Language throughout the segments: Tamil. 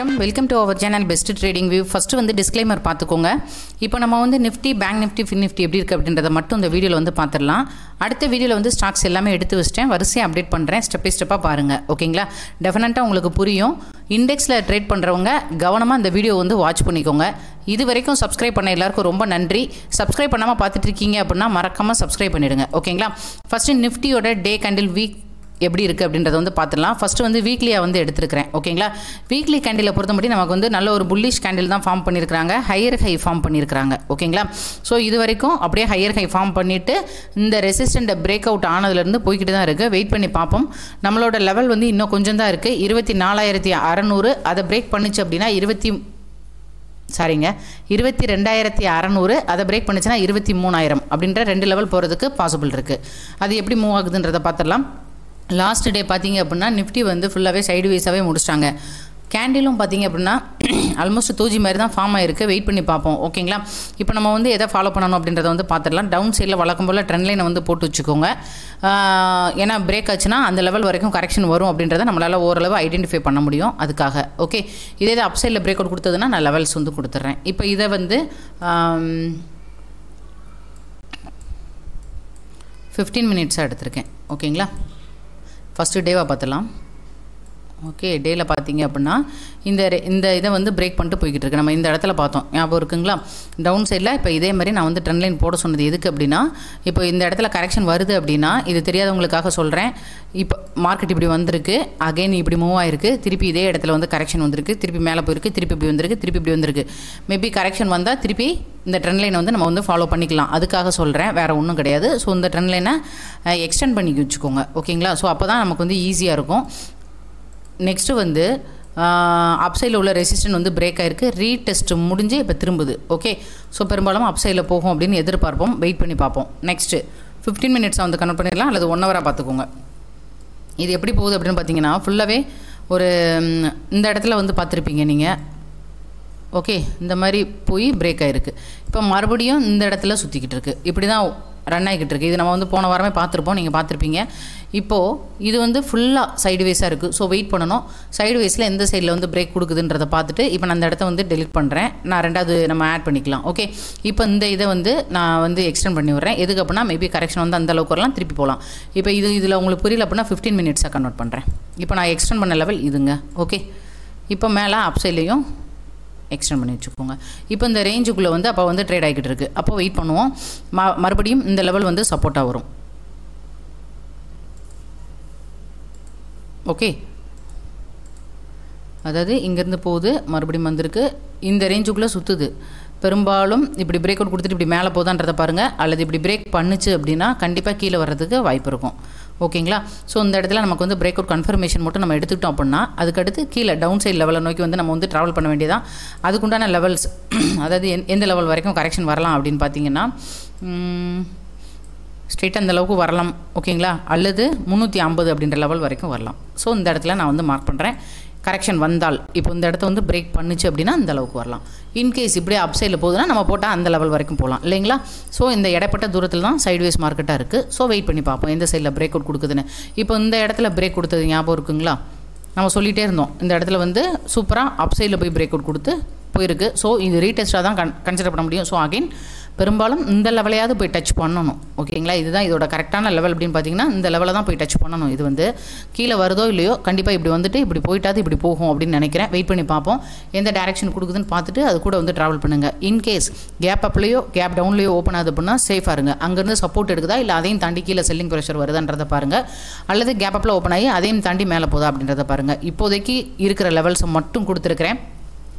வணக்கம் welcome to our channel best trading view first வந்து டிஸ்க்ளைமர் பார்த்துக்கோங்க இப்போ நம்ம வந்து நிஃப்டி பேங்க் நிஃப்டி ஃபின் நிஃப்டி எப்படி இருக்குது அப்படின்றத மட்டும் இந்த வீடியோவில் வந்து பார்த்துடலாம் அடுத்த வீடியோவில் வந்து ஸ்டாக்ஸ் எல்லாமே எடுத்து வச்சிட்டேன் வரிசையாக அப்டேட் பண்ணுறேன் ஸ்டெப் பை ஸ்டெப்பாக பாருங்கள் ஓகேங்களா டெஃபினட்டாக உங்களுக்கு புரியும் இண்டெக்ஸில் ட்ரேட் பண்ணுறவங்க கவனமாக இந்த வீடியோ வந்து வாட்ச் பண்ணிக்கோங்க இது வரைக்கும் சப்ஸ்கிரைப் பண்ண எல்லாருக்கும் ரொம்ப நன்றி சப்ஸ்கிரைப் பண்ணாமல் பார்த்துட்டு இருக்கீங்க அப்படின்னா மறக்காமல் சப்ஸ்கிரைப் பண்ணிவிடுங்க ஓகேங்களா ஃபஸ்ட்டு நிஃப்டியோட டே கேண்டில் வீக் எப்படி இருக்குது அப்படின்றத வந்து பார்த்துடலாம் ஃபஸ்ட்டு வந்து வீக்லியாக வந்து எடுத்துருக்கிறேன் ஓகேங்களா வீக்லி கேண்டிலை பொறுத்த மட்டும் நமக்கு வந்து நல்ல ஒரு புல்லிஷ் கேண்டில் தான் ஃபார்ம் பண்ணியிருக்கிறாங்க ஹையர் ஹை ஃபார்ம் பண்ணியிருக்கிறாங்க ஓகேங்களா ஸோ இது வரைக்கும் அப்படியே ஹையர் ஹை ஃபார்ம் பண்ணிவிட்டு இந்த ரெசிஸ்டண்ட்டை பிரேக் அவுட் ஆனதுலேருந்து போய்கிட்டு தான் இருக்குது வெயிட் பண்ணி பார்ப்போம் நம்மளோட லெவல் வந்து இன்னும் கொஞ்சம் தான் இருக்குது இருபத்தி நாலாயிரத்தி அறநூறு அதை பிரேக் பண்ணிச்சு அப்படின்னா இருபத்தி சாரிங்க இருபத்தி ரெண்டாயிரத்தி அறநூறு அதை பிரேக் பண்ணிச்சுன்னா இருபத்தி மூணாயிரம் அப்படின்ற ரெண்டு லெவல் போகிறதுக்கு பாசிபிள் இருக்குது அது எப்படி மூவ் ஆகுதுன்றதை பார்த்துடலாம் லாஸ்ட் டே பார்த்தீங்க அப்படின்னா நிஃப்டி வந்து ஃபுல்லாகவே சைடு வைஸாகவே முடிச்சிட்டாங்க கேண்டிலும் பார்த்தீங்க அப்படின்னா ஆல்மோஸ்ட் தூஜி மாதிரி தான் ஃபார்ம் ஆயிருக்கு வெயிட் பண்ணி பார்ப்போம் ஓகேங்களா இப்போ நம்ம வந்து எதை ஃபாலோ பண்ணணும் அப்படின்றத வந்து பார்த்துடலாம் டவுன் சைடில் வழக்கம் போல் ட்ரெண்ட் லைனை வந்து போட்டு வச்சுக்கோங்க ஏன்னா பிரேக் ஆச்சுன்னா அந்த லெவல் வரைக்கும் கரெக்ஷன் வரும் அப்படின்றத நம்மளால் ஓரளவு ஐடென்டிஃபை பண்ண முடியும் அதுக்காக ஓகே இதே அப் சைடில் பிரேக் அவுட் கொடுத்ததுன்னா நான் லெவல்ஸ் வந்து கொடுத்துட்றேன் இப்போ இதை வந்து ஃபிஃப்டீன் மினிட்ஸாக எடுத்திருக்கேன் ஓகேங்களா ஃபஸ்ட்டு டேவாக பார்த்துடலாம் ஓகே டேயில் பார்த்தீங்க அப்படின்னா இந்த இந்த இதை வந்து பிரேக் பண்ணிட்டு போய்கிட்டு இருக்கு நம்ம இந்த இடத்துல பார்த்தோம் ஞாபகம் இருக்குங்களா டவுன் சைடில் இப்போ இதே மாதிரி நான் வந்து ட்ரெண்ட் லைன் போட சொன்னது எதுக்கு அப்படின்னா இப்போ இந்த இடத்துல கரெக்ஷன் வருது அப்படின்னா இது தெரியாதவங்களுக்காக சொல்கிறேன் இப்போ மார்க்கெட் இப்படி வந்திருக்கு அகைன் இப்படி மூவ் ஆயிருக்கு திருப்பி இதே இடத்துல வந்து கரெக்ஷன் வந்திருக்கு திருப்பி மேலே போயிருக்கு திருப்பி இப்படி வந்திருக்கு திருப்பி இப்படி வந்திருக்கு மேபி கரெக்ஷன் வந்தால் திருப்பி இந்த ட்ரெண்ட் லைனை வந்து நம்ம வந்து ஃபாலோ பண்ணிக்கலாம் அதுக்காக சொல்கிறேன் வேறு ஒன்றும் கிடையாது ஸோ இந்த ட்ரெண்ட் லைனை எக்ஸ்டெண்ட் பண்ணி வச்சுக்கோங்க ஓகேங்களா ஸோ அப்போ தான் நமக்கு வந்து ஈஸியாக இருக்கும் நெக்ஸ்ட்டு வந்து அப்சைடில் உள்ள ரெசிஸ்டன் வந்து பிரேக் ஆகிருக்கு ரீடெஸ்ட் முடிஞ்சு இப்போ திரும்புது ஓகே ஸோ பெரும்பாலும் அப்சைடில் போகும் அப்படின்னு எதிர்பார்ப்போம் வெயிட் பண்ணி பார்ப்போம் நெக்ஸ்ட்டு ஃபிஃப்டீன் மினிட்ஸாக வந்து கனெக்ட் பண்ணிடலாம் அல்லது ஒன் ஹவராக பார்த்துக்கோங்க இது எப்படி போகுது அப்படின்னு பார்த்தீங்கன்னா ஃபுல்லாகவே ஒரு இந்த இடத்துல வந்து பார்த்துருப்பீங்க நீங்கள் ஓகே இந்த மாதிரி போய் பிரேக் ஆகிருக்கு இப்போ மறுபடியும் இந்த இடத்துல சுற்றிக்கிட்டு இருக்குது இப்படி தான் ரன் ஆகிக்கிட்டு இருக்குது இது நம்ம வந்து போன வாரமே பார்த்துருப்போம் நீங்கள் பார்த்துருப்பீங்க இப்போது இது வந்து ஃபுல்லாக சைடுவேஸாக இருக்குது ஸோ வெயிட் பண்ணணும் சைடுவேஸில் எந்த சைடில் வந்து பிரேக் கொடுக்குதுன்றதை பார்த்துட்டு இப்போ நான் அந்த இடத்த வந்து டெலிட் பண்ணுறேன் நான் ரெண்டாவது நம்ம ஆட் பண்ணிக்கலாம் ஓகே இப்போ இந்த இதை வந்து நான் வந்து எக்ஸ்டெண்ட் பண்ணி விட்றேன் எதுக்கு அப்படின்னா மேபி கரெக்ஷன் வந்து அந்த அளவுக்கு வரலாம் திருப்பி போகலாம் இப்போ இது இதில் உங்களுக்கு புரியல அப்படின்னா ஃபிஃப்டீன் மினிட்ஸாக கன்வெர்ட் பண்ணுறேன் இப்போ நான் எக்ஸ்டெண்ட் பண்ண லெவல் இதுங்க ஓகே இப்போ மேலே சைட்லையும் எக்ஸ்டெண்ட் பண்ணி வச்சுக்கோங்க இப்போ இந்த ரேஞ்சுக்குள்ளே வந்து அப்போ வந்து ட்ரேட் ஆகிக்கிட்டு இருக்குது அப்போ வெயிட் பண்ணுவோம் மறுபடியும் இந்த லெவல் வந்து சப்போர்ட்டாக வரும் ஓகே அதாவது இங்கேருந்து போகுது மறுபடியும் வந்திருக்கு இந்த ரேஞ்சுக்குள்ளே சுற்றுது பெரும்பாலும் இப்படி பிரேக் அவுட் கொடுத்துட்டு இப்படி மேலே போதான்றதை பாருங்கள் அல்லது இப்படி பிரேக் பண்ணுச்சு அப்படின்னா கண்டிப்பாக கீழே வர்றதுக்கு வாய்ப்பு இருக்கும் ஓகேங்களா ஸோ இந்த இடத்துல நமக்கு வந்து பிரேக் அவுட் கன்ஃபர்மேஷன் மட்டும் நம்ம எடுத்துக்கிட்டோம் அப்படின்னா அதுக்கடுத்து கீழே டவுன் சைட் லெவலை நோக்கி வந்து நம்ம வந்து ட்ராவல் பண்ண வேண்டியதான் அதுக்குண்டான லெவல்ஸ் அதாவது எந்த லெவல் வரைக்கும் கரெக்ஷன் வரலாம் அப்படின்னு பார்த்தீங்கன்னா ஸ்ட்ரெயிட்டாக அந்த அளவுக்கு வரலாம் ஓகேங்களா அல்லது முந்நூற்றி ஐம்பது அப்படின்ற லெவல் வரைக்கும் வரலாம் ஸோ இந்த இடத்துல நான் வந்து மார்க் பண்ணுறேன் கரெக்ஷன் வந்தால் இப்போ இந்த இடத்த வந்து பிரேக் பண்ணுச்சு அப்படின்னா அந்த அளவுக்கு வரலாம் இன்கேஸ் இப்படியே அப் சைடில் போகுதுன்னா நம்ம போட்டால் அந்த லெவல் வரைக்கும் போகலாம் இல்லைங்களா ஸோ இந்த இடைப்பட்ட தூரத்தில் தான் சைட்வேஸ் மார்க்கெட்டாக இருக்குது ஸோ வெயிட் பண்ணி பார்ப்போம் எந்த சைடில் பிரேக் அவுட் கொடுக்குதுன்னு இப்போ இந்த இடத்துல பிரேக் கொடுத்தது ஞாபகம் இருக்குங்களா நம்ம சொல்லிகிட்டே இருந்தோம் இந்த இடத்துல வந்து சூப்பராக அப் சைடில் போய் பிரேக் அவுட் கொடுத்து போயிருக்கு ஸோ இது ரீடெஸ்ட்டாக தான் கன் கன்சிடர் பண்ண முடியும் ஸோ அகெயின் பெரும்பாலும் இந்த லெவலையாவது போய் டச் பண்ணணும் ஓகேங்களா இதுதான் இதோட கரெக்டான லெவல் அப்படின்னு பார்த்தீங்கன்னா இந்த லெவலில் தான் போய் டச் பண்ணணும் இது வந்து கீழே வருதோ இல்லையோ கண்டிப்பாக இப்படி வந்துட்டு இப்படி போயிட்டாது இப்படி போகும் அப்படின்னு நினைக்கிறேன் வெயிட் பண்ணி பார்ப்போம் எந்த டேரக்ஷன் கொடுக்குதுன்னு பார்த்துட்டு அது கூட வந்து ட்ராவல் பண்ணுங்கள் இன்கேஸ் கேப் அப்லேயோ கேப் டவுன்லேயோ ஓப்பன் ஆகுது அப்படின்னா சேஃபாக இருங்க அங்கேருந்து சப்போர்ட் எடுக்குதா இல்லை அதையும் தாண்டி கீழே செல்லிங் ப்ரெஷர் வருதுன்றதை பாருங்கள் அல்லது கேப் அப்பில் ஓப்பன் ஆகி அதையும் தாண்டி மேலே போதா அப்படின்றத பாருங்கள் இப்போதைக்கு இருக்கிற லெவல்ஸை மட்டும் கொடுத்துருக்குறேன்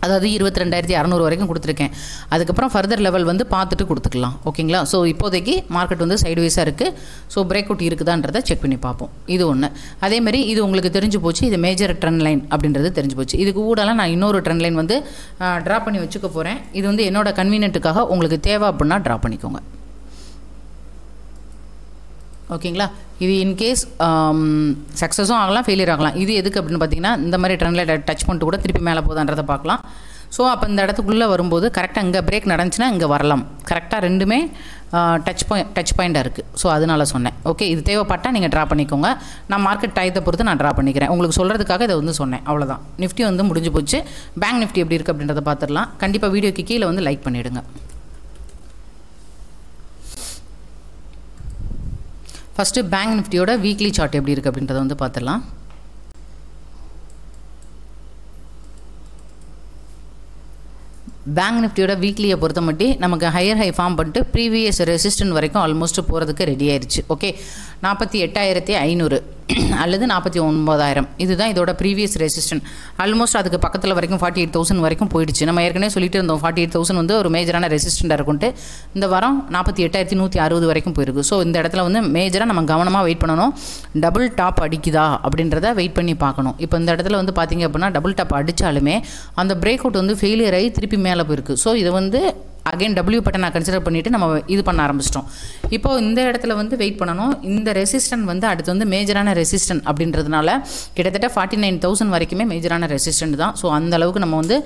அதாவது இருபத்தி ரெண்டாயிரத்தி அறநூறு வரைக்கும் கொடுத்துருக்கேன் அதுக்கப்புறம் ஃபர்தர் லெவல் வந்து பார்த்துட்டு கொடுத்துக்கலாம் ஓகேங்களா ஸோ இப்போதைக்கு மார்க்கெட் வந்து சைடுவைஸாக இருக்குது ஸோ பிரேக் அவுட் இருக்குதான்றதை செக் பண்ணி பார்ப்போம் இது ஒன்று அதேமாதிரி இது உங்களுக்கு தெரிஞ்சு போச்சு இது மேஜர் ட்ரெண்ட் லைன் அப்படின்றது தெரிஞ்சு போச்சு இதுக்கு கூடலாம் நான் இன்னொரு ட்ரெண்ட் லைன் வந்து ட்ரா பண்ணி வச்சுக்க போகிறேன் இது வந்து என்னோடய கன்வீனியன்ட்டுக்காக உங்களுக்கு தேவை அப்படின்னா ட்ரா பண்ணிக்கோங்க ஓகேங்களா இது இன்கேஸ் சக்ஸஸும் um, ஆகலாம் ஃபெயிலியர் ஆகலாம் இது எதுக்கு அப்படின்னு பார்த்தீங்கன்னா இந்த மாதிரி ட்ரெண்டில் டச் பண்ணிட்டு கூட திருப்பி மேலே போதான்றதை பார்க்கலாம் ஸோ அப்போ இந்த இடத்துக்குள்ளே வரும்போது கரெக்டாக இங்கே பிரேக் நடந்துச்சுன்னா இங்கே வரலாம் கரெக்டாக ரெண்டுமே டச் பாயிண்ட் டச் பாயிண்ட்டாக இருக்குது ஸோ அதனால சொன்னேன் ஓகே இது தேவைப்பட்டால் நீங்கள் ட்ரா பண்ணிக்கோங்க நான் மார்க்கெட் டயத்தை பொறுத்து நான் ட்ரா பண்ணிக்கிறேன் உங்களுக்கு சொல்கிறதுக்காக இதை வந்து சொன்னேன் அவ்வளோதான் நிஃப்டி வந்து முடிஞ்சு போச்சு பேங்க் நிஃப்டி எப்படி இருக்குது அப்படின்றத பார்த்துடலாம் கண்டிப்பாக வீடியோக்கு கீழே வந்து லைக் பண்ணிவிடுங்க ஃபஸ்ட்டு பேங்க் நிஃப்டியோட வீக்லி சார்ட் எப்படி இருக்குது அப்படின்றத வந்து பார்த்துடலாம் பேங்க் நிஃப்டியோட வீக்லியை பொறுத்த மட்டும் நமக்கு ஹையர் ஹை ஃபார்ம் பண்ணிட்டு ப்ரீவியஸ் ரெசிஸ்டன்ட் வரைக்கும் ஆல்மோஸ்ட் போகிறதுக்கு ரெடி ஆயிடுச்சு ஓகே நாற்பத்தி எட்டாயிரத்தி ஐநூறு அல்லது நாற்பத்தி ஒன்பதாயிரம் இதுதான் இதோட ப்ரீவியஸ் ரெசிஸ்டன் ஆல்மோஸ்ட் அதுக்கு பக்கத்தில் வரைக்கும் ஃபார்ட்டி எயிட் தௌசண்ட் வரைக்கும் போயிடுச்சு நம்ம ஏற்கனவே சொல்லிட்டு இருந்தோம் ஃபார்ட்டி எயிட் தௌசண்ட் வந்து ஒரு மேஜரான ரெசிஸ்டண்டாக இருக்கும்ட்டு இந்த வாரம் நாற்பத்தி எட்டாயிரத்தி நூற்றி அறுபது வரைக்கும் போயிருக்கு ஸோ இந்த இடத்துல வந்து மேஜராக நம்ம கவனமாக வெயிட் பண்ணணும் டபுள் டாப் அடிக்குதா அப்படின்றத வெயிட் பண்ணி பார்க்கணும் இப்போ இந்த இடத்துல வந்து பார்த்திங்க அப்படின்னா டபுள் டாப் அடித்தாலுமே அந்த பிரேக் அவுட் வந்து ஃபெயிலியர் ஆகி திருப்பி மேலே போயிருக்கு ஸோ இது வந்து அகைன் டபிள்யூ பட்டனை கன்சிடர் பண்ணிவிட்டு நம்ம இது பண்ண ஆரம்பிச்சிட்டோம் இப்போது இந்த இடத்துல வந்து வெயிட் பண்ணணும் இந்த ரெசிஸ்டன் வந்து அடுத்து வந்து மேஜரான ரெசிஸ்டன் அப்படின்றதுனால கிட்டத்தட்ட ஃபார்ட்டி நைன் தௌசண்ட் வரைக்குமே மேஜரான ரெசிஸ்டன்ட் தான் ஸோ அந்த அளவுக்கு நம்ம வந்து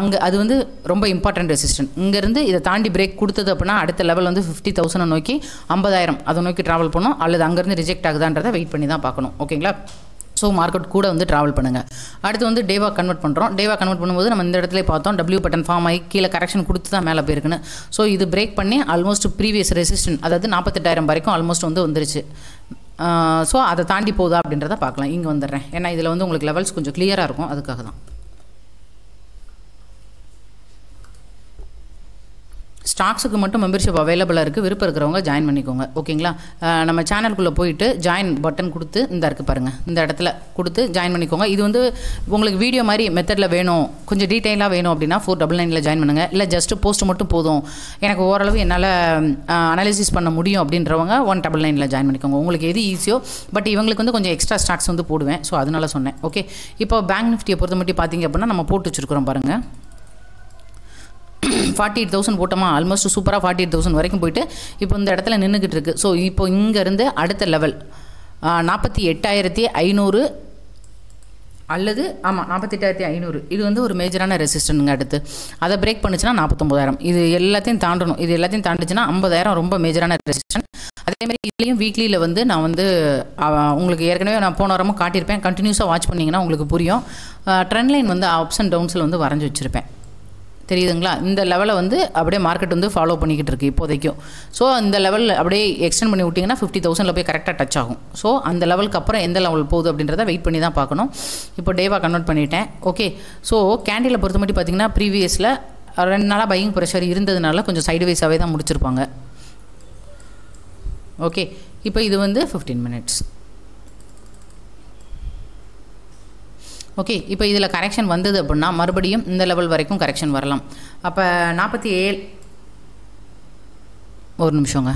அங்கே அது வந்து ரொம்ப இம்பார்ட்டன்ட் ரெசிஸ்டன் இங்கேருந்து இதை தாண்டி பிரேக் கொடுத்தது அப்படின்னா அடுத்த லெவல் வந்து ஃபிஃப்டி தௌசண்டை நோக்கி ஐம்பதாயிரம் அதை நோக்கி ட்ராவல் பண்ணணும் அல்லது அங்கேருந்து ரிஜெக்ட் ஆகுதான்றதை வெயிட் பண்ணி தான் பார்க்கணும் ஓகேங்களா ஸோ மார்க்கெட் கூட வந்து ட்ராவல் பண்ணுங்கள் அடுத்து வந்து டேவாக கன்வெர்ட் பண்ணுறோம் டேவாக கன்வெர்ட் பண்ணும்போது நம்ம இந்த இடத்துல பார்த்தோம் டபிள்யூ பட்டன் ஃபார்ம் ஆகி கீழே கரெக்ஷன் கொடுத்து தான் மேலே போயிருக்குன்னு ஸோ இது பிரேக் பண்ணி ஆல்மோஸ்ட் ப்ரீவியஸ் ரெசிஸ்டன் அதாவது நாற்பத்தெட்டாயிரம் வரைக்கும் ஆல்மோஸ்ட் வந்து வந்துருச்சு ஸோ அதை தாண்டி போகுதா அப்படின்றத பார்க்கலாம் இங்கே வந்துடுறேன் ஏன்னா இதில் வந்து உங்களுக்கு லெவல்ஸ் கொஞ்சம் கிளியராக இருக்கும் அதுக்காக தான் ஸ்டாக்ஸுக்கு மட்டும் மெம்பர்ஷிப் அவைலபிளாக இருக்குது விருப்பம் இருக்கிறவங்க ஜாயின் பண்ணிக்கோங்க ஓகேங்களா நம்ம சேனலுக்குள்ளே போயிட்டு ஜாயின் பட்டன் கொடுத்து இந்த இருக்குது பாருங்கள் இந்த இடத்துல கொடுத்து ஜாயின் பண்ணிக்கோங்க இது வந்து உங்களுக்கு வீடியோ மாதிரி மெத்தடில் வேணும் கொஞ்சம் டீட்டெயிலாக வேணும் அப்படின்னா ஃபோர் டபுள் நைனில் ஜாயின் பண்ணுங்கள் இல்லை ஜஸ்ட்டு போஸ்ட் மட்டும் போதும் எனக்கு ஓரளவு என்னால் அனாலிசிஸ் பண்ண முடியும் அப்படின்றவங்க ஒன் டபுள் நைனில் ஜாயின் பண்ணிக்கோங்க உங்களுக்கு எது ஈஸியோ பட் இவங்களுக்கு வந்து கொஞ்சம் எக்ஸ்ட்ரா ஸ்டாக்ஸ் வந்து போடுவேன் ஸோ அதனால சொன்னேன் ஓகே இப்போ பேங்க் நிஃப்டியை பொறுத்த மட்டும் பார்த்தீங்க அப்படின்னா நம்ம போட்டு வச்சுருக்குறோம் பாருங்கள் ஃபார்ட்டி எயிட் தௌசண்ட் போட்டோமா ஆல்மோஸ்ட் சூப்பராக ஃபார்ட்டி எயிட் தௌசண்ட் வரைக்கும் போயிட்டு இப்போ இந்த இடத்துல நின்றுக்கிட்டு இருக்குது ஸோ இப்போ இங்கேருந்து அடுத்த லெவல் நாற்பத்தி எட்டாயிரத்தி ஐநூறு அல்லது ஆமாம் நாற்பத்தெட்டாயிரத்தி ஐநூறு இது வந்து ஒரு மேஜரான ரெசிஸ்டன்ட்ங்க அடுத்து அதை பிரேக் பண்ணுச்சுன்னா நாற்பத்தொம்பதாயிரம் இது எல்லாத்தையும் தாண்டணும் இது எல்லாத்தையும் தாண்டுச்சுன்னா ஐம்பதாயிரம் ரொம்ப மேஜரான ரெசிஸ்டன் அதேமாதிரி இதுலேயும் வீக்லியில் வந்து நான் வந்து உங்களுக்கு ஏற்கனவே நான் போன வாரமும் காட்டியிருப்பேன் கண்டினியூஸாக வாட்ச் பண்ணிங்கன்னா உங்களுக்கு புரியும் ட்ரெண்ட் லைன் வந்து அப்ஸ் அண்ட் டவுன்ஸில் வந்து வரைஞ்சி வச்சுருப்பேன் தெரியுதுங்களா இந்த லெவலை வந்து அப்படியே மார்க்கெட் வந்து ஃபாலோ பண்ணிக்கிட்டு இருக்குது இப்போதைக்கும் ஸோ அந்த லெவலில் அப்படியே எக்ஸ்டெண்ட் பண்ணி விட்டிங்கன்னா ஃபிஃப்டி தௌசண்டில் போய் கரெக்டாக டச் ஆகும் ஸோ அந்த லெவலுக்கு அப்புறம் எந்த லெவல் போகுது அப்படின்றத வெயிட் பண்ணி தான் பார்க்கணும் இப்போ டேவாக கன்வெர்ட் பண்ணிட்டேன் ஓகே ஸோ கேண்டிலை பொறுத்த மட்டும் பார்த்திங்கன்னா ப்ரீவியஸில் ரெண்டு நாளாக பையிங் ப்ரெஷர் இருந்ததுனால கொஞ்சம் சைடுவைஸாகவே தான் முடிச்சிருப்பாங்க ஓகே இப்போ இது வந்து ஃபிஃப்டீன் மினிட்ஸ் ஓகே இப்போ இதில் கரெக்ஷன் வந்தது அப்படின்னா மறுபடியும் இந்த லெவல் வரைக்கும் கரெக்ஷன் வரலாம் அப்போ நாற்பத்தி ஏழு ஒரு நிமிஷங்க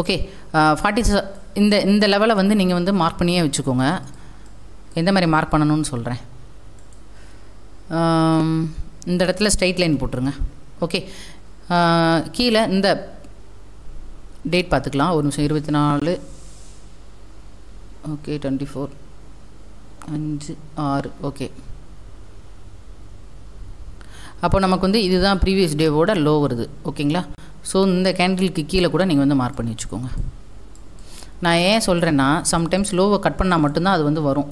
ஓகே ஃபார்ட்டி இந்த இந்த லெவலை வந்து நீங்கள் வந்து மார்க் பண்ணியே வச்சுக்கோங்க எந்த மாதிரி மார்க் பண்ணணும்னு சொல்கிறேன் இந்த இடத்துல ஸ்ட்ரைட் லைன் போட்டுருங்க ஓகே கீழே இந்த டேட் பார்த்துக்கலாம் ஒரு நிமிஷம் இருபத்தி நாலு ஓகே டுவெண்ட்டி ஃபோர் அஞ்சு ஆறு ஓகே அப்போ நமக்கு வந்து இதுதான் ப்ரீவியஸ் டேவோட லோ வருது ஓகேங்களா ஸோ இந்த கேண்டிலுக்கு கீழே கூட நீங்கள் வந்து மார்க் பண்ணி வச்சுக்கோங்க நான் ஏன் சொல்கிறேன்னா சம்டைம்ஸ் லோவை கட் பண்ணால் மட்டும்தான் அது வந்து வரும்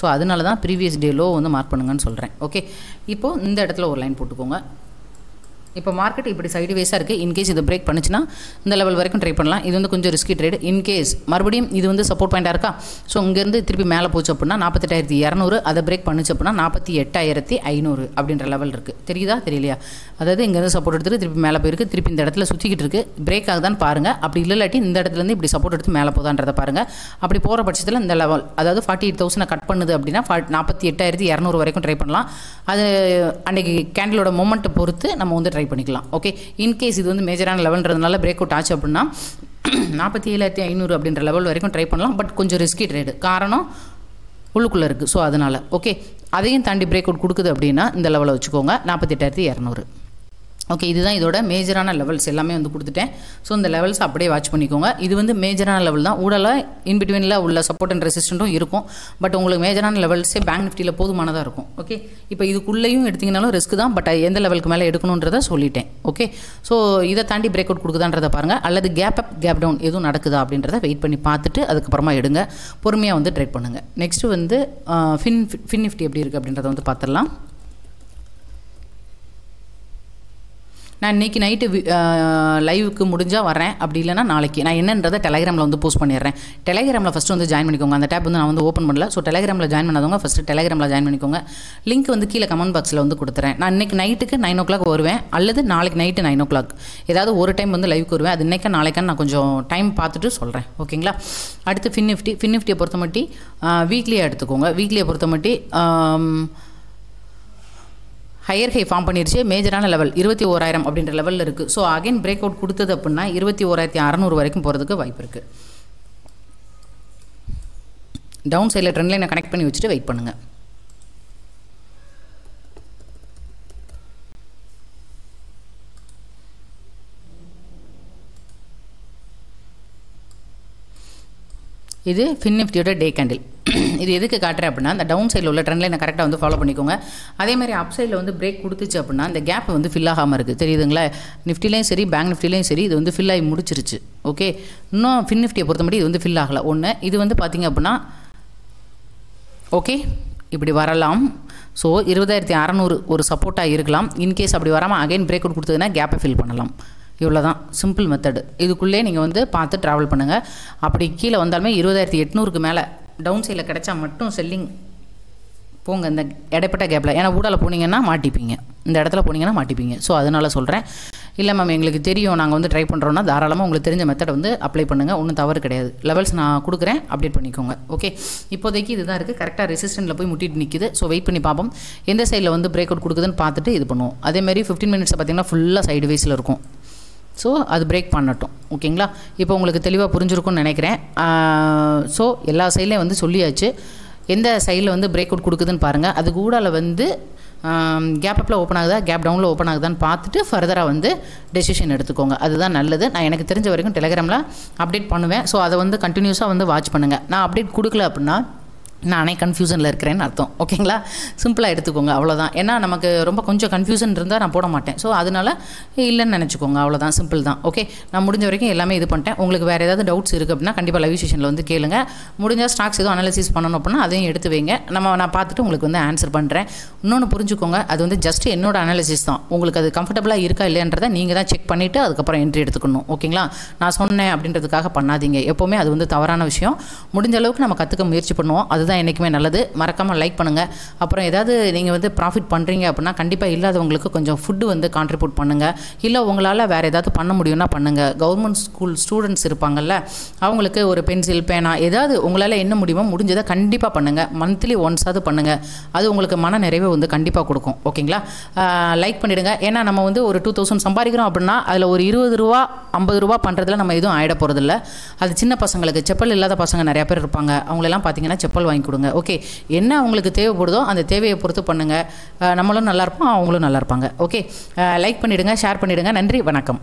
ஸோ அதனால தான் ப்ரீவியஸ் டே லோ வந்து மார்க் பண்ணுங்கன்னு சொல்கிறேன் ஓகே இப்போது இந்த இடத்துல ஒரு லைன் போட்டுக்கோங்க இப்போ மார்க்கெட் இப்படி சைடு வேஸாக இருக்குது இன்கேஸ் இது பிரேக் பண்ணுச்சுன்னா இந்த லெவல் வரைக்கும் ட்ரை பண்ணலாம் இது வந்து கொஞ்சம் ரிஸ்கி ட்ரேடு இன்கேஸ் மறுபடியும் இது வந்து சப்போர்ட் பாயிண்ட்டாக இருக்கா ஸோ இங்கேருந்து திருப்பி மேலே போச்சு அப்படின்னா நாற்பத்தெட்டாயிரத்தி இரநூறு அதை பிரேக் பண்ணிச்சு அப்படின்னா நாற்பத்தி எட்டாயிரத்தி ஐநூறு அப்படின்ற லெவல் இருக்குது தெரியுதா தெரியலையா அதாவது இங்கேருந்து சப்போர்ட் எடுத்துட்டு திருப்பி மேலே போயிருக்கு திருப்பி இந்த இடத்துல சுற்றிக்கிட்டு இருக்குது பிரேக் ஆகுதான் பாருங்கள் அப்படி இல்லாட்டி இந்த இடத்துலேருந்து இப்படி சப்போர்ட் எடுத்து மேலே போதான்றதை பாருங்கள் அப்படி போகிற பட்சத்தில் இந்த லெவல் அதாவது ஃபார்ட்டி எயிட் தௌசண்டை கட் பண்ணுது அப்படின்னா நாற்பத்தி எட்டாயிரத்தி இரநூறு வரைக்கும் ட்ரை பண்ணலாம் அது அன்றைக்கி கேண்டிலோட மூமெண்ட்டை பொறுத்து நம்ம வந்து ட்ரை பண்ணிக்கலாம் ஓகே இன்கேஸ் இது வந்து மேஜரான லெவல்ன்றதுனால பிரேக் அவுட் ஆச்சு அப்படின்னா நாற்பத்தி ஏழாயிரத்தி ஐநூறு அப்படின்ற லெவல் வரைக்கும் ட்ரை பண்ணலாம் பட் கொஞ்சம் ரிஸ்கி ட்ரேடு காரணம் உள்ளுக்குள்ளே இருக்குது ஸோ அதனால் ஓகே அதையும் தாண்டி பிரேக் அவுட் கொடுக்குது அப்படின்னா இந்த லெவலை வச்சுக்கோங்க நாற்பத்தெட்டாயிரத்தி இரநூறு ஓகே இதுதான் இதோட மேஜரான லெவல்ஸ் எல்லாமே வந்து கொடுத்துட்டேன் ஸோ இந்த லெவல்ஸ் அப்படியே வாட்ச் பண்ணிக்கோங்க இது வந்து மேஜரான லெவல் தான் ஊடல இன்பிட்வீனில் உள்ள சப்போர்ட் அண்ட் ரெசிஸ்டண்ட்டும் இருக்கும் பட் உங்களுக்கு மேஜரான லெவல்ஸே பேங்க் நிஃப்டியில் போதுமானதாக இருக்கும் ஓகே இப்போ இதுக்குள்ளேயும் எடுத்திங்கனாலும் ரிஸ்க் தான் பட் எந்த லெவலுக்கு மேலே எடுக்கணுன்றதை சொல்லிட்டேன் ஓகே ஸோ இதை தாண்டி பிரேக் அவுட் கொடுக்குதான்றதை பாருங்கள் அல்லது கேப் அப் கேப் டவுன் எதுவும் நடக்குதா அப்படின்றத வெயிட் பண்ணி பார்த்துட்டு அதுக்கப்புறமா எடுங்க பொறுமையாக வந்து ட்ரேட் பண்ணுங்கள் நெக்ஸ்ட்டு வந்து ஃபின் ஃபின் நிஃப்டி எப்படி இருக்குது அப்படின்றத வந்து பார்த்துடலாம் நான் இன்றைக்கி நைட்டு லைவுக்கு முடிஞ்சால் வரேன் அப்படி இல்லைனா நாளைக்கு நான் என்னன்றதை டெலகிராமில் வந்து போஸ்ட் பண்ணிடுறேன் டெலகிராமில் ஃபஸ்ட்டு வந்து ஜாயின் பண்ணிக்கோங்க அந்த டேப் வந்து நான் வந்து ஓப்பன் பண்ணல ஸோ டெலகிராமில் ஜாயின் பண்ணாதவங்க ஃபஸ்ட்டு டெலகிராமில் ஜாயின் பண்ணிக்கோங்க லிங்க் வந்து கீழே கமெண்ட் பாக்ஸில் வந்து கொடுத்துறேன் நான் இன்றைக்கி நைட்டுக்கு நைன் ஓ கிளாக் வருவேன் அல்லது நாளைக்கு நைட்டு நைன் ஓ கிளாக் ஏதாவது ஒரு டைம் வந்து லைவுக்கு வருவேன் அது இன்றைக்கா நாளைக்கான நான் கொஞ்சம் டைம் பார்த்துட்டு சொல்கிறேன் ஓகேங்களா அடுத்து ஃபின் நிஃப்டி ஃபின் நிஃப்டியை பொறுத்த மட்டும் வீக்லியாக எடுத்துக்கோங்க வீக்லியை பொறுத்த மட்டும் ஹையர் ஹை ஃபார்ம் பண்ணிருச்சு மேஜரான லெவல் இருபத்தி ஓராயிரம் அப்படின்ற லெவலில் இருக்குது ஸோ அகைன் பிரேக் அவுட் கொடுத்தது அப்படின்னா இருபத்தி ஓராயிரத்தி அறநூறு வரைக்கும் போகிறதுக்கு வாய்ப்பு இருக்குது டவுன் சைடில் ட்ரெண்ட்லைனை கனெக்ட் பண்ணி வச்சுட்டு வெயிட் பண்ணுங்கள் இது ஃபின் நிஃப்டியோட டே கேண்டில் இது எதுக்கு காட்டுறேன் அப்படின்னா அந்த டவுன் சைடில் உள்ள ட்ரெண்டில் நான் கரெக்டாக வந்து ஃபாலோ பண்ணிக்கோங்க அதே மாதிரி அப் சைடில் வந்து பிரேக் கொடுத்துச்சு அப்படின்னா அந்த கேப் வந்து ஃபில் ஆகாமல் இருக்குது தெரியுதுங்களா நிஃப்டிலையும் சரி பேங்க் நிஃப்டிலையும் சரி இது வந்து ஃபில் ஆகி முடிச்சிருச்சு ஓகே இன்னும் ஃபின் நிஃப்டியை பொறுத்த இது வந்து ஃபில் ஆகலை ஒன்று இது வந்து பார்த்திங்க அப்படின்னா ஓகே இப்படி வரலாம் ஸோ இருபதாயிரத்தி அறநூறு ஒரு சப்போர்ட்டாக இருக்கலாம் இன்கேஸ் அப்படி வராமல் அகைன் பிரேக் அவுட் கொடுத்ததுன்னா கேப்பை ஃபில் பண்ணலாம் இவ்வளோ தான் சிம்பிள் மெத்தடு இதுக்குள்ளே நீங்கள் வந்து பார்த்து ட்ராவல் பண்ணுங்கள் அப்படி கீழே வந்தாலுமே இருபதாயிரத்தி எட்நூறுக்கு மேலே டவுன் சைடில் கிடைச்சா மட்டும் செல்லிங் போங்க இந்த இடைப்பட்ட கேப்பில் ஏன்னா ஊடால போனீங்கன்னா மாட்டிப்பீங்க இந்த இடத்துல போனீங்கன்னா மாட்டிப்பீங்க ஸோ அதனால் சொல்கிறேன் இல்லை மேம் எங்களுக்கு தெரியும் நாங்கள் வந்து ட்ரை பண்ணுறோன்னா தாராளமாக உங்களுக்கு தெரிஞ்ச மெத்தடை வந்து அப்ளை பண்ணுங்கள் ஒன்றும் தவறு கிடையாது லெவல்ஸ் நான் கொடுக்குறேன் அப்டேட் பண்ணிக்கோங்க ஓகே இப்போதைக்கு இதுதான் இருக்குது கரெக்டாக ரெசிஸ்டண்ட்டில் போய் முட்டிட்டு நிற்கிது ஸோ வெயிட் பண்ணி பார்ப்போம் எந்த சைடில் வந்து பிரேக் அவுட் கொடுக்குதுன்னு பார்த்துட்டு இது பண்ணுவோம் அதேமாதிரி ஃபிஃப்டின் மினிட்ஸ் பார்த்திங்கன்னா ஃபுல்லாக சைடு வைஸில் இருக்கும் ஸோ அது பிரேக் பண்ணட்டும் ஓகேங்களா இப்போ உங்களுக்கு தெளிவாக புரிஞ்சிருக்கும்னு நினைக்கிறேன் ஸோ எல்லா சைட்லேயும் வந்து சொல்லியாச்சு எந்த சைடில் வந்து பிரேக் அவுட் கொடுக்குதுன்னு பாருங்கள் அது கூடால வந்து கேப் அப்பில் ஓப்பன் ஆகுதா கேப் டவுனில் ஓப்பன் ஆகுதான்னு பார்த்துட்டு ஃபர்தராக வந்து டெசிஷன் எடுத்துக்கோங்க அதுதான் நல்லது நான் எனக்கு தெரிஞ்ச வரைக்கும் டெலகிராமில் அப்டேட் பண்ணுவேன் ஸோ அதை வந்து கண்டினியூஸாக வந்து வாட்ச் பண்ணுங்கள் நான் அப்டேட் கொடுக்கல அப்படின்னா நானே கன்ஃபியூஷனில் இருக்கிறேன்னு அர்த்தம் ஓகேங்களா சிம்பிளாக எடுத்துக்கோங்க அவ்வளோதான் ஏன்னா நமக்கு ரொம்ப கொஞ்சம் கன்ஃபியூஷன் இருந்தால் நான் போட மாட்டேன் ஸோ அதனால் இல்லைன்னு நினச்சிக்கோங்க அவ்வளோதான் சிம்பிள் தான் ஓகே நான் முடிஞ்ச வரைக்கும் எல்லாமே இது பண்ணிட்டேன் உங்களுக்கு வேறு ஏதாவது டவுட்ஸ் இருக்குது அப்படின்னா கண்டிப்பாக லைவ் செஷனில் வந்து கேளுங்க முடிஞ்சால் ஸ்டாக்ஸ் எதுவும் அனாலிசிஸ் பண்ணணும் அப்படின்னா அதையும் எடுத்து வைங்க நம்ம நான் பார்த்துட்டு உங்களுக்கு வந்து ஆன்சர் பண்ணுறேன் இன்னொன்று புரிஞ்சுக்கோங்க அது வந்து ஜஸ்ட் என்னோட அனாலிசிஸ் தான் உங்களுக்கு அது கம்ஃபர்டபுளாக இருக்கா இல்லைன்றதை நீங்கள் தான் செக் பண்ணிவிட்டு அதுக்கப்புறம் என்ட்ரி எடுத்துக்கணும் ஓகேங்களா நான் சொன்னேன் அப்படின்றதுக்காக பண்ணாதீங்க எப்போவுமே அது வந்து தவறான விஷயம் முடிஞ்ச அளவுக்கு நம்ம கற்றுக்க முயற்சி பண்ணுவோம் அது தான் என்றைக்குமே நல்லது மறக்காமல் லைக் பண்ணுங்கள் அப்புறம் ஏதாவது நீங்கள் வந்து ப்ராஃபிட் பண்ணுறீங்க அப்படின்னா கண்டிப்பாக இல்லாதவங்களுக்கு கொஞ்சம் ஃபுட்டு வந்து கான்ட்ரிபியூட் பண்ணுங்கள் இல்லை உங்களால் வேறு ஏதாவது பண்ண முடியும்னா பண்ணுங்கள் கவர்மெண்ட் ஸ்கூல் ஸ்டூடெண்ட்ஸ் இருப்பாங்கல்ல அவங்களுக்கு ஒரு பென்சில் பேனா ஏதாவது உங்களால் என்ன முடியுமோ முடிஞ்சதை கண்டிப்பாக பண்ணுங்கள் மந்த்லி ஒன்ஸாவது பண்ணுங்கள் அது உங்களுக்கு மன நிறைவை வந்து கண்டிப்பாக கொடுக்கும் ஓகேங்களா லைக் பண்ணிவிடுங்க ஏன்னா நம்ம வந்து ஒரு டூ தௌசண்ட் சம்பாதிக்கிறோம் அப்படின்னா அதில் ஒரு இருபது ரூபா ஐம்பது ரூபா பண்ணுறதுல நம்ம எதுவும் ஆகிட போகிறதில்ல அது சின்ன பசங்களுக்கு செப்பல் இல்லாத பசங்க நிறையா பேர் இருப்பாங்க அவங்களெல்லாம் பார்த்தீங்கன்னா செப்பல் வாங்கி வாங்கி கொடுங்க ஓகே என்ன அவங்களுக்கு தேவைப்படுதோ அந்த தேவையை பொறுத்து பண்ணுங்கள் நம்மளும் நல்லா இருப்போம் அவங்களும் நல்லா இருப்பாங்க ஓகே லைக் பண்ணிவிடுங்க ஷேர் பண்ணிவிடுங்க நன்றி வணக்கம்